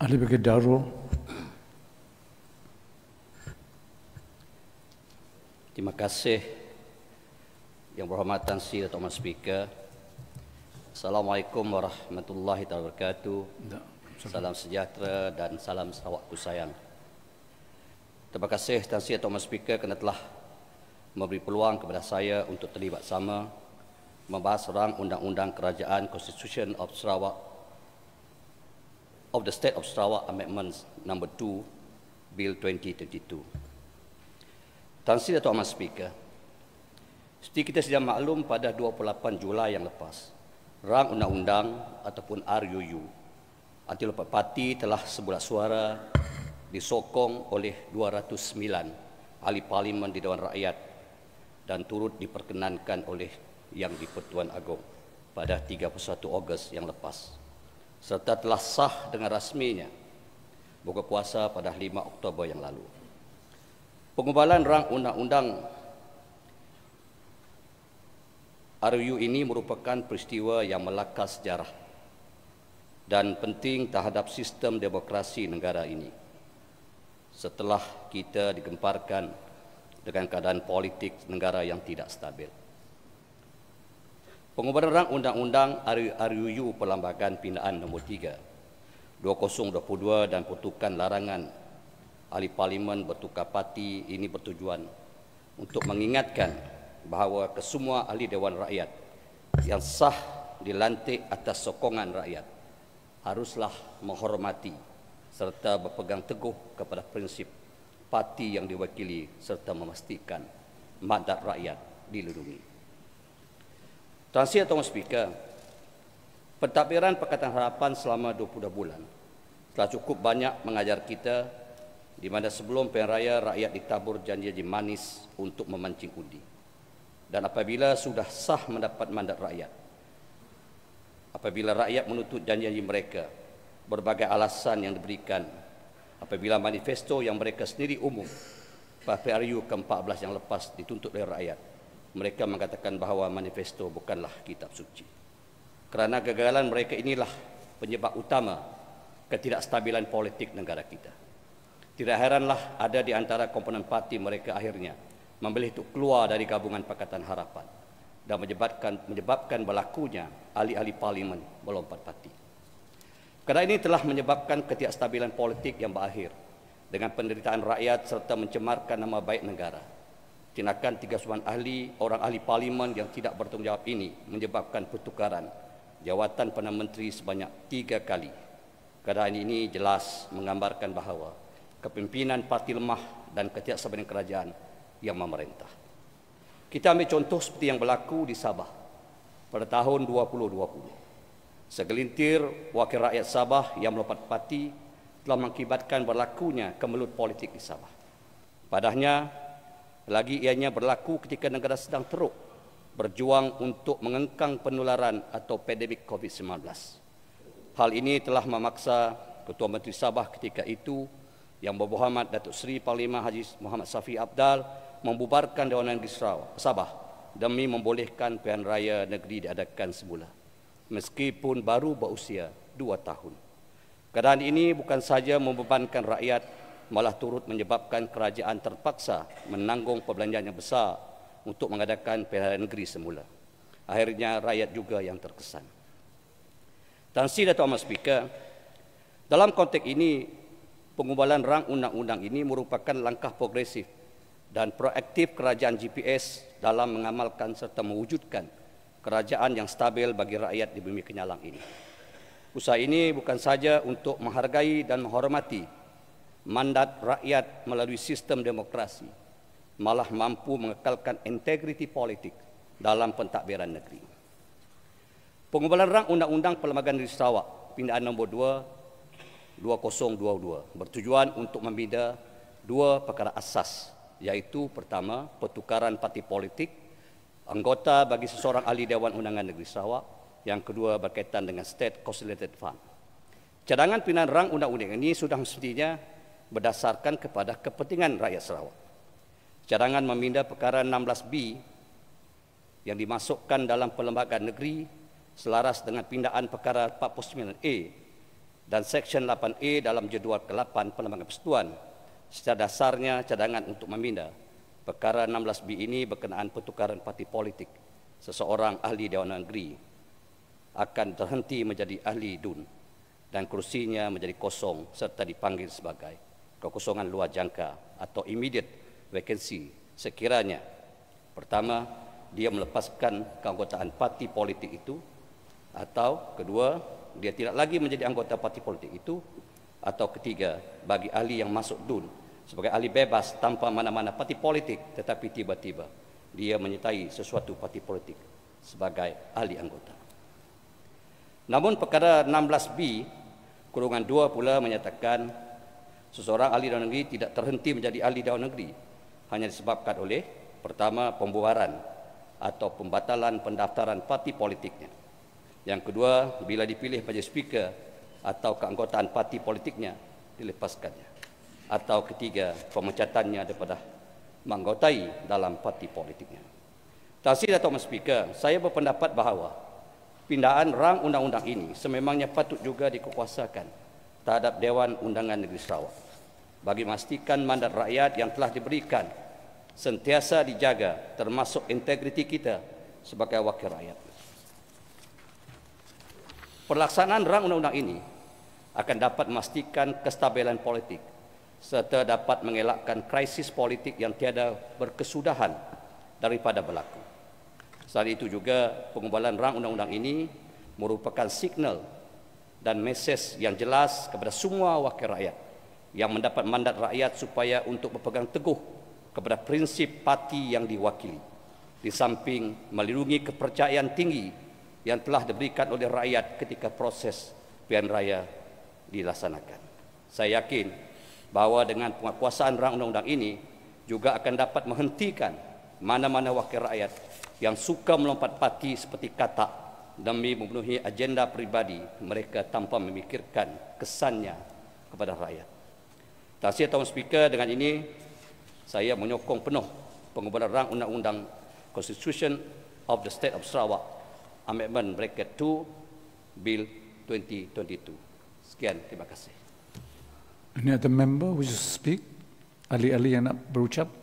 Ali by gedaru. Terima kasih yang berhormatan si Datuk Mas Speaker. Assalamualaikum warahmatullahi wabarakatuh. Salam sejahtera dan salam sawak sayang. Terima kasih Tuan Sri Datuk Mas Speaker kerana telah memberi peluang kepada saya untuk terlibat sama membahas rang undang-undang kerajaan Constitution of Sarawak 2019 of the State of Sarawak Amendments No. 2, Bill 2022. Tan Sri Dato' Amat Speaker, seperti kita sedang maklum pada 28 Julai yang lepas, rang undang-undang ataupun RUU anti lompat parti telah sebulat suara disokong oleh 209 ahli parlimen di Dewan Rakyat dan turut diperkenankan oleh Yang di Pertuan Agong pada 31 Ogos yang lepas serta telah sah dengan rasminya buka puasa pada 5 Oktober yang lalu. Pengubalan rang undang-undang RU ini merupakan peristiwa yang melakar sejarah dan penting terhadap sistem demokrasi negara ini. Setelah kita digemparkan dengan keadaan politik negara yang tidak stabil. Pengubahan Undang-Undang RUU Perlambakan Pindaan No. 3 2022 dan pertukan larangan ahli parlimen bertukar parti ini bertujuan untuk mengingatkan bahawa kesemua ahli Dewan Rakyat yang sah dilantik atas sokongan rakyat haruslah menghormati serta berpegang teguh kepada prinsip parti yang diwakili serta memastikan mandat rakyat dilindungi. Tuan Sri Tuan Speaker, pentadbiran Pakatan Harapan selama 22 bulan telah cukup banyak mengajar kita di mana sebelum pilihan rakyat ditabur janji-janji manis untuk memancing undi. Dan apabila sudah sah mendapat mandat rakyat, apabila rakyat menuntut janji-janji mereka, berbagai alasan yang diberikan, apabila manifesto yang mereka sendiri umum, PRU ke-14 yang lepas dituntut oleh rakyat, mereka mengatakan bahawa manifesto bukanlah kitab suci. Kerana kegagalan mereka inilah penyebab utama ketidakstabilan politik negara kita. Tidak heranlah ada di antara komponen parti mereka akhirnya memilih untuk keluar dari gabungan Pakatan Harapan dan menyebabkan, menyebabkan berlakunya ahli-ahli parlimen melompat parti. Kerana ini telah menyebabkan ketidakstabilan politik yang berakhir dengan penderitaan rakyat serta mencemarkan nama baik negara tindakan tiga suman ahli orang ahli parlimen yang tidak bertanggungjawab ini menyebabkan pertukaran jawatan Perdana Menteri sebanyak tiga kali. Keadaan ini jelas menggambarkan bahawa kepimpinan parti lemah dan ketidaksabaran kerajaan yang memerintah. Kita ambil contoh seperti yang berlaku di Sabah pada tahun 2020. Segelintir wakil rakyat Sabah yang melompat parti telah mengakibatkan berlakunya kemelut politik di Sabah. Padahnya, lagi ianya berlaku ketika negara sedang teruk berjuang untuk mengengkang penularan atau pandemik COVID-19. Hal ini telah memaksa Ketua Menteri Sabah ketika itu yang berbohamat Datuk Seri Panglima Haji Muhammad Safi Abdal membubarkan Dewan Negeri Sabah demi membolehkan pilihan raya negeri diadakan semula meskipun baru berusia dua tahun. Keadaan ini bukan saja membebankan rakyat malah turut menyebabkan kerajaan terpaksa menanggung perbelanjaan yang besar untuk mengadakan pilihan negeri semula. Akhirnya rakyat juga yang terkesan. Tan Sri Dato' Amal Speaker, dalam konteks ini, pengubalan rang undang-undang ini merupakan langkah progresif dan proaktif kerajaan GPS dalam mengamalkan serta mewujudkan kerajaan yang stabil bagi rakyat di bumi kenyalang ini. Usaha ini bukan saja untuk menghargai dan menghormati mandat rakyat melalui sistem demokrasi malah mampu mengekalkan integriti politik dalam pentadbiran negeri. Pengubalan rang Undang-Undang Perlembagaan Negeri Sarawak Pindaan Nombor 2 2022 bertujuan untuk membina dua perkara asas iaitu pertama pertukaran parti politik anggota bagi seseorang ahli Dewan Undangan Negeri Sarawak yang kedua berkaitan dengan State Consolidated Fund. Cadangan pindaan rang Undang-Undang ini sudah mestinya berdasarkan kepada kepentingan rakyat Sarawak. Cadangan memindah perkara 16B yang dimasukkan dalam perlembagaan negeri selaras dengan pindaan perkara 49A dan Seksyen 8A dalam jadual ke-8 Perlembagaan Persetuan. Secara dasarnya cadangan untuk memindah perkara 16B ini berkenaan pertukaran parti politik seseorang ahli Dewan Negeri akan terhenti menjadi ahli DUN dan kursinya menjadi kosong serta dipanggil sebagai kekosongan luar jangka atau immediate vacancy sekiranya pertama dia melepaskan keanggotaan parti politik itu atau kedua dia tidak lagi menjadi anggota parti politik itu atau ketiga bagi ahli yang masuk DUN sebagai ahli bebas tanpa mana-mana parti politik tetapi tiba-tiba dia menyertai sesuatu parti politik sebagai ahli anggota. Namun perkara 16B kurungan 2 pula menyatakan seseorang ahli dalam negeri tidak terhenti menjadi ahli dalam negeri hanya disebabkan oleh pertama pembuaran atau pembatalan pendaftaran parti politiknya. Yang kedua, bila dipilih menjadi speaker atau keanggotaan parti politiknya dilepaskannya. Atau ketiga, pemecatannya daripada menggotai dalam parti politiknya. Tafsir Datuk Mas Speaker, saya berpendapat bahawa pindaan rang undang-undang ini sememangnya patut juga dikuasakan terhadap Dewan Undangan Negeri Sarawak bagi memastikan mandat rakyat yang telah diberikan sentiasa dijaga termasuk integriti kita sebagai wakil rakyat. Pelaksanaan rang undang-undang ini akan dapat memastikan kestabilan politik serta dapat mengelakkan krisis politik yang tiada berkesudahan daripada berlaku. Selain itu juga pengumpulan rang undang-undang ini merupakan signal dan mesej yang jelas kepada semua wakil rakyat yang mendapat mandat rakyat supaya untuk berpegang teguh kepada prinsip parti yang diwakili di samping melindungi kepercayaan tinggi yang telah diberikan oleh rakyat ketika proses pilihan raya dilaksanakan. Saya yakin bahawa dengan penguasaan rang undang-undang ini juga akan dapat menghentikan mana-mana wakil rakyat yang suka melompat parti seperti katak demi memenuhi agenda pribadi mereka tanpa memikirkan kesannya kepada rakyat. Tahsiah Tuan Speaker, dengan ini saya menyokong penuh pengubahan rang Undang-Undang Constitution of the State of Sarawak Amendment Bracket 2 Bill 2022. Sekian, terima kasih. Any other member who speak? Ali Ali yang nak berucap?